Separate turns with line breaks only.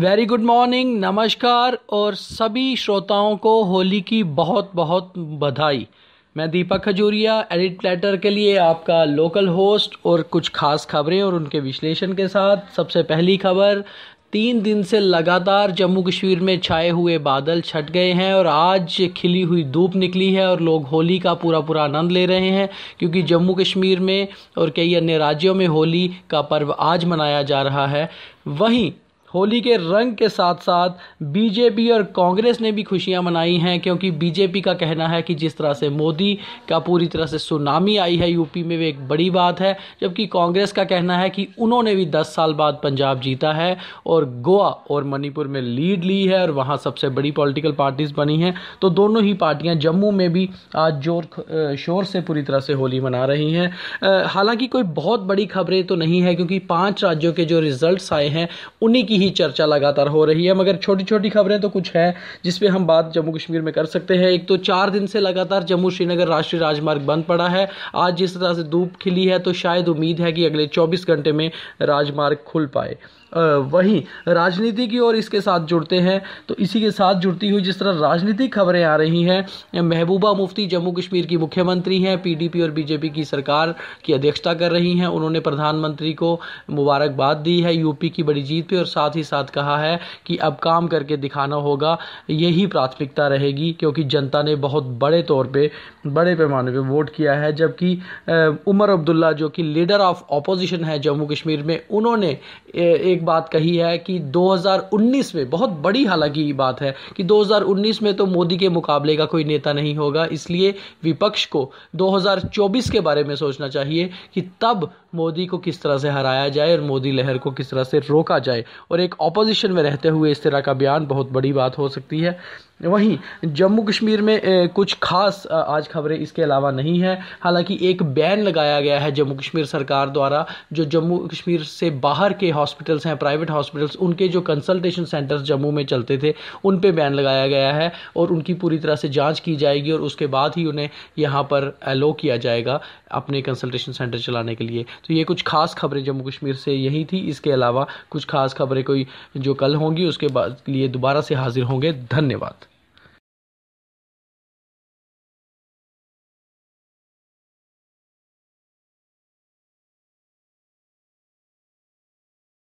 very good morning नमस्कार और सभी श्रोताओं को होली की बहुत बहुत बधाई मैं दीपक खजूरिया एडिट प्लेटर के लिए आपका लोकल होस्ट और कुछ खास खबरें और उनके विश्लेषण के साथ सबसे पहली खबर तीन दिन से लगातार जम्मू कश्मीर में छाए हुए बादल छट गए हैं और आज खिली हुई धूप निकली है और लोग होली का पूरा पूरा आनंद ले रहे हैं क्योंकि जम्मू कश्मीर में और कई अन्य राज्यों में होली का पर्व आज मनाया जा रहा है वहीं होली के रंग के साथ साथ बीजेपी और कांग्रेस ने भी खुशियां मनाई हैं क्योंकि बीजेपी का कहना है कि जिस तरह से मोदी का पूरी तरह से सुनामी आई है यूपी में वे एक बड़ी बात है जबकि कांग्रेस का कहना है कि उन्होंने भी 10 साल बाद पंजाब जीता है और गोवा और मणिपुर में लीड ली है और वहाँ सबसे बड़ी पॉलिटिकल पार्टीज बनी हैं तो दोनों ही पार्टियाँ जम्मू में भी आज जोर शोर से पूरी तरह से होली मना रही हैं हालांकि कोई बहुत बड़ी खबरें तो नहीं है क्योंकि पाँच राज्यों के जो रिजल्ट आए हैं उन्हीं की ही चर्चा लगातार हो रही है मगर छोटी छोटी खबरें तो कुछ हैं जिसपे हम बात जम्मू कश्मीर में कर सकते हैं एक तो चार दिन से लगातार जम्मू श्रीनगर राष्ट्रीय राजमार्ग बंद पड़ा है आज जिस तरह से धूप खिली है तो शायद उम्मीद है कि अगले चौबीस घंटे में राजमार्ग खुल पाए वहीं राजनीति की ओर इसके साथ जुड़ते हैं तो इसी के साथ जुड़ती हुई जिस तरह राजनीतिक खबरें आ रही हैं महबूबा मुफ्ती जम्मू कश्मीर की मुख्यमंत्री हैं पीडीपी और बीजेपी की सरकार की अध्यक्षता कर रही हैं उन्होंने प्रधानमंत्री को मुबारकबाद दी है यूपी की बड़ी जीत पे और साथ ही साथ कहा है कि अब काम करके दिखाना होगा यही प्राथमिकता रहेगी क्योंकि जनता ने बहुत बड़े तौर पर बड़े पैमाने पर वोट किया है जबकि उमर अब्दुल्ला जो कि लीडर ऑफ अपोजिशन है जम्मू कश्मीर में उन्होंने एक एक बात कही है कि 2019 में बहुत बड़ी हालांकि बात है कि 2019 में तो मोदी के मुकाबले का कोई नेता नहीं होगा इसलिए विपक्ष को 2024 के बारे में सोचना चाहिए कि तब मोदी को किस तरह से हराया जाए और मोदी लहर को किस तरह से रोका जाए और एक ऑपोजिशन में रहते हुए इस तरह का बयान बहुत बड़ी बात हो सकती है वहीं जम्मू कश्मीर में कुछ खास आज खबरें इसके अलावा नहीं है हालांकि एक बैन लगाया गया है जम्मू कश्मीर सरकार द्वारा जो जम्मू कश्मीर से बाहर के हॉस्पिटल्स हैं प्राइवेट हॉस्पिटल्स उनके जो कंसल्टेशन सेंटर्स जम्मू में चलते थे उन पे बैन लगाया गया है और उनकी पूरी तरह से जाँच की जाएगी और उसके बाद ही उन्हें यहाँ पर अलो किया जाएगा अपने कंसल्टेशन सेंटर चलाने के लिए तो ये कुछ खास खबरें जम्मू कश्मीर से यही थी इसके अलावा कुछ खास खबरें कोई जो कल होंगी उसके बाद लिए दोबारा से हाजिर होंगे धन्यवाद